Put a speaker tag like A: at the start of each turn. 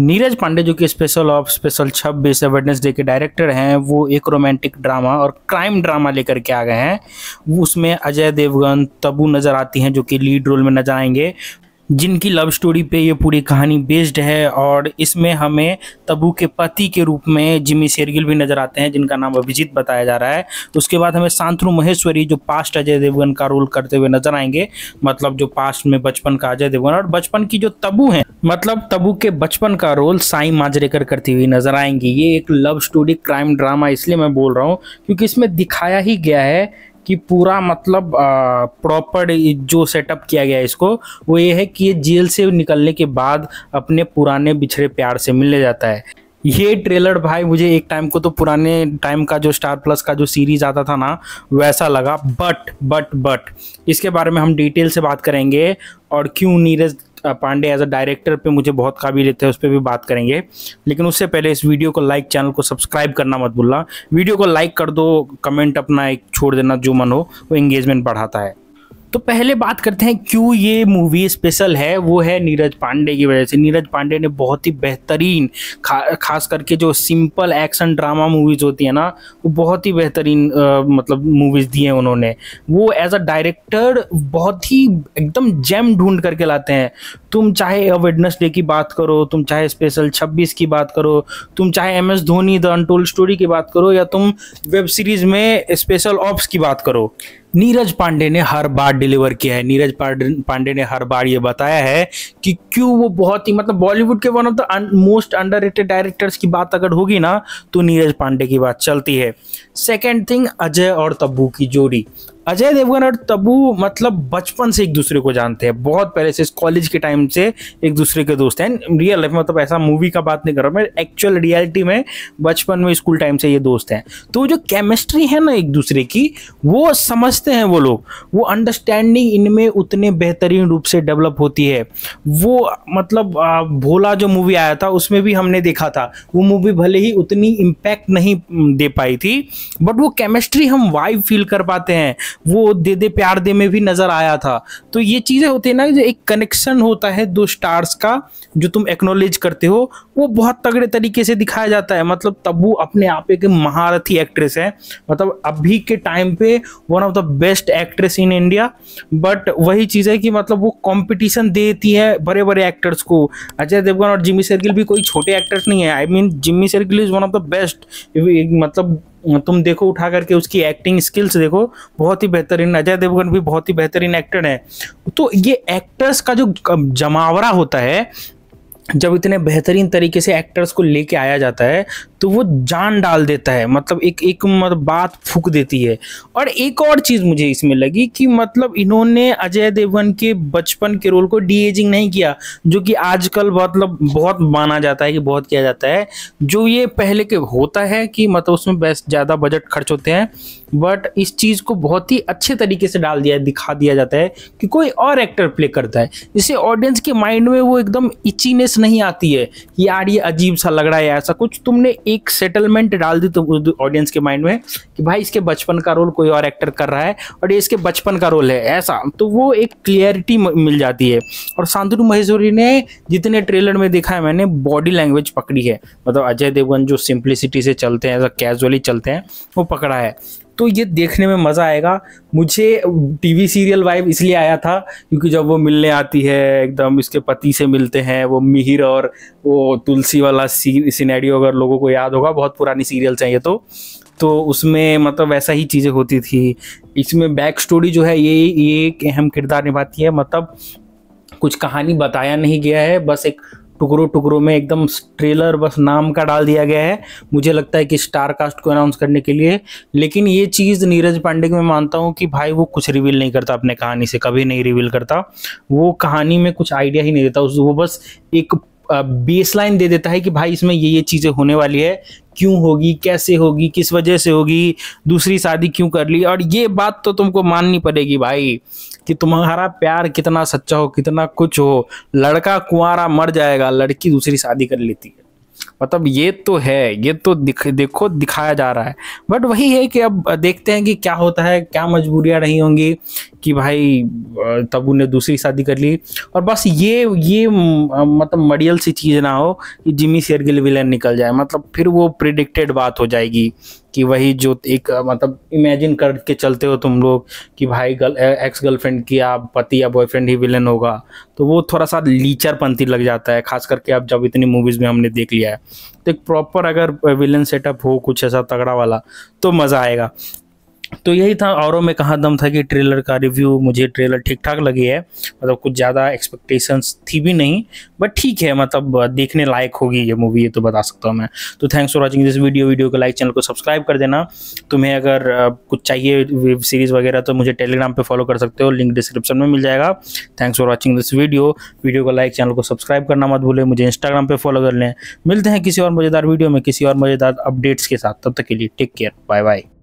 A: नीरज पांडे जो कि special of special छब्बीस डे के डायरेक्टर हैं वो एक रोमांटिक ड्रामा और क्राइम ड्रामा लेकर के आ गए हैं उसमें अजय देवगन तबू नज़र आती हैं जो कि लीड रोल में नजर आएंगे जिनकी लव स्टोरी पे ये पूरी कहानी बेस्ड है और इसमें हमें तबू के पति के रूप में जिमी शेरगिल भी नज़र आते हैं जिनका नाम अभिजीत बताया जा रहा है तो उसके बाद हमें शांतनु महेश्वरी जो पास्ट अजय देवगन का रोल करते हुए नज़र आएंगे मतलब जो पास्ट में बचपन का अजय देवगन और बचपन की जो तबू है मतलब तबू के बचपन का रोल साई माजरेकर करती हुई नज़र आएंगी ये एक लव स्टोरी क्राइम ड्रामा इसलिए मैं बोल रहा हूँ क्योंकि इसमें दिखाया ही गया है कि पूरा मतलब प्रॉपर जो सेटअप किया गया है इसको वो ये है कि ये जेल से निकलने के बाद अपने पुराने बिछड़े प्यार से मिलने जाता है ये ट्रेलर भाई मुझे एक टाइम को तो पुराने टाइम का जो स्टार प्लस का जो सीरीज आता था ना वैसा लगा बट बट बट इसके बारे में हम डिटेल से बात करेंगे और क्यों Neeraj Pandey as a director पे मुझे बहुत काबिलियत है उस पर भी बात करेंगे लेकिन उससे पहले इस वीडियो को लाइक चैनल को सब्सक्राइब करना मत भूलना वीडियो को लाइक कर दो कमेंट अपना एक छोड़ देना जो मन हो वो एंगेजमेंट बढ़ाता है तो पहले बात करते हैं क्यों ये मूवी स्पेशल है वो है नीरज पांडे की वजह से नीरज पांडे ने बहुत ही बेहतरीन खा, खास करके जो सिंपल एक्शन ड्रामा मूवीज़ होती है ना वो बहुत ही बेहतरीन मतलब मूवीज़ दी हैं उन्होंने वो एज अ डायरेक्टर बहुत ही एकदम जैम ढूंढ करके लाते हैं तुम चाहे अवेडनेस डे की बात करो तुम चाहे स्पेशल छब्बीस की बात करो तुम चाहे M S Dhoni the untold story की बात करो या तुम वेब सीरीज़ में स्पेशल ऑप्स की बात करो नीरज पांडे ने हर बार डिलीवर किया है नीरज पांडे ने हर बार ये बताया है कि क्यों वो बहुत ही मतलब बॉलीवुड के one of the most under directors की बात अगर होगी ना तो नीरज पांडे की बात चलती है सेकेंड थिंग अजय और तब्बू की जोड़ी अजय देवगन और तबू मतलब बचपन से एक दूसरे को जानते हैं बहुत पहले से कॉलेज के टाइम से एक दूसरे के दोस्त हैं रियल लाइफ में मतलब ऐसा मूवी का बात नहीं कर रहा मैं एक्चुअल रियलिटी में बचपन में स्कूल टाइम से ये दोस्त हैं तो जो केमिस्ट्री है ना एक दूसरे की वो समझते हैं वो लोग वो अंडरस्टैंडिंग इनमें उतने बेहतरीन रूप से डेवलप होती है वो मतलब भोला जो मूवी आया था उसमें भी हमने देखा था वो मूवी भले ही उतनी इम्पैक्ट नहीं दे पाई थी बट वो केमिस्ट्री हम वाइब फील कर पाते हैं वो दे दे प्यार दे में भी नज़र आया था तो ये चीज़ें होती है ना जो एक कनेक्शन होता है दो स्टार्स का जो तुम एक्नोलेज करते हो वो बहुत तगड़े तरीके से दिखाया जाता है मतलब तब्बू अपने आप एक महारथी एक्ट्रेस है मतलब अभी के टाइम पे one of the best actress in India but वही चीज़ है कि मतलब वो कॉम्पिटिशन देती है बड़े बड़े एक्टर्स को अजय देवगन और जिमी सर्गिल भी कोई छोटे एक्टर्स नहीं है I mean Jimmy Shergill is one of the best मतलब तुम देखो उठा करके उसकी एक्टिंग स्किल्स देखो बहुत ही बेहतरीन अजय देवगन भी बहुत ही बेहतरीन एक्टर है तो ये एक्टर्स का जो जमावरा होता है जब इतने बेहतरीन तरीके से एक्टर्स को लेके आया जाता है तो वो जान डाल देता है मतलब एक एक मतलब बात फूक देती है और एक और चीज़ मुझे इसमें लगी कि मतलब इन्होंने अजय देवगन के बचपन के रोल को डी एजिंग नहीं किया जो कि आजकल मतलब बहुत माना जाता है कि बहुत किया जाता है जो ये पहले के होता है कि मतलब उसमें बेस्ट ज़्यादा बजट खर्च होते हैं बट इस चीज़ को बहुत ही अच्छे तरीके से डाल दिया दिखा दिया जाता है कि कोई और एक्टर प्ले करता है जिससे ऑडियंस के माइंड में वो एकदम इचीनेस नहीं आती है कि यार ये अजीब सा लग रहा है ऐसा कुछ तुमने एक सेटलमेंट डाल दी तो ऑडियंस के माइंड में कि भाई इसके बचपन का रोल कोई और एक्टर कर रहा है और ये इसके बचपन का रोल है ऐसा तो वो एक क्लियरिटी मिल जाती है और शांतनु महेश्वरी ने जितने ट्रेलर में देखा है मैंने बॉडी लैंग्वेज पकड़ी है मतलब अजय देवगन जो सिंप्लिसिटी से चलते हैं कैजुअली चलते हैं वो पकड़ा है तो ये देखने में मज़ा आएगा मुझे टीवी सीरियल वाइब इसलिए आया था क्योंकि जब वो मिलने आती है एकदम इसके पति से मिलते हैं वो मिहिर और वो तुलसी वाला सीनेडियो अगर लोगों को याद होगा बहुत पुरानी सीरियल चाहिए तो तो उसमें मतलब वैसा ही चीज़ें होती थी इसमें बैक स्टोरी जो है ये ये एक अहम किरदार निभाती है मतलब कुछ कहानी बताया नहीं गया है बस एक टुकड़ों टुकड़ों में एकदम ट्रेलर बस नाम का डाल दिया गया है मुझे लगता है कि स्टार कास्ट को अनाउंस करने के लिए लेकिन ये चीज़ नीरज पांडे की मैं मानता हूँ कि भाई वो कुछ रिवील नहीं करता अपने कहानी से कभी नहीं रिवील करता वो कहानी में कुछ आइडिया ही नहीं देता वो बस एक बेसलाइन दे देता है कि भाई इसमें ये ये चीज़ें होने वाली है क्यों होगी कैसे होगी किस वजह से होगी दूसरी शादी क्यों कर ली और ये बात तो तुमको माननी पड़ेगी भाई कि तुम्हारा प्यार कितना सच्चा हो कितना कुछ हो लड़का कुआरा मर जाएगा लड़की दूसरी शादी कर लेती है मतलब ये तो है ये तो दिख देखो दिखाया जा रहा है बट वही है कि अब देखते हैं कि क्या होता है क्या मजबूरियाँ रही होंगी कि भाई तब उन्हें दूसरी शादी कर ली और बस ये ये मतलब मडियल सी चीज़ ना हो कि जिमी शेरगिल विलन निकल जाए मतलब फिर वो प्रिडिक्टेड बात हो जाएगी कि वही जो एक मतलब इमेजिन करके चलते हो तुम लोग कि भाई गर्ल एक्स गर्लफ्रेंड की आप पति या बॉयफ्रेंड ही विलेन होगा तो वो थोड़ा सा लीचरपंथी लग जाता है खास करके अब जब इतनी मूवीज़ में हमने देख लिया है तो एक प्रॉपर अगर विलन सेटअप हो कुछ ऐसा तगड़ा वाला तो मज़ा आएगा तो यही था औरों में कहाँ दम था कि ट्रेलर का रिव्यू मुझे ट्रेलर ठीक ठाक लगी है मतलब कुछ ज़्यादा एक्सपेक्टेशंस थी भी नहीं बट ठीक है मतलब देखने लायक होगी ये मूवी ये तो बता सकता हूँ मैं तो thanks for watching this video video को लाइक चैनल को सब्सक्राइब कर देना तुम्हें अगर कुछ चाहिए वेब सीरीज़ वगैरह तो मुझे टेलीग्राम पर फॉलो कर सकते हो लिंक डिस्क्रिप्शन में मिल जाएगा thanks for watching this video video को लाइक चैनल को सब्सक्राइब करना मत भूलें मुझे इंस्टाग्राम पर फॉलो कर लें मिलते हैं किसी और मज़ेदार वीडियो में किसी और मज़ेदार अपडेट्स के साथ तब तक के लिए टेक केयर बाय बाय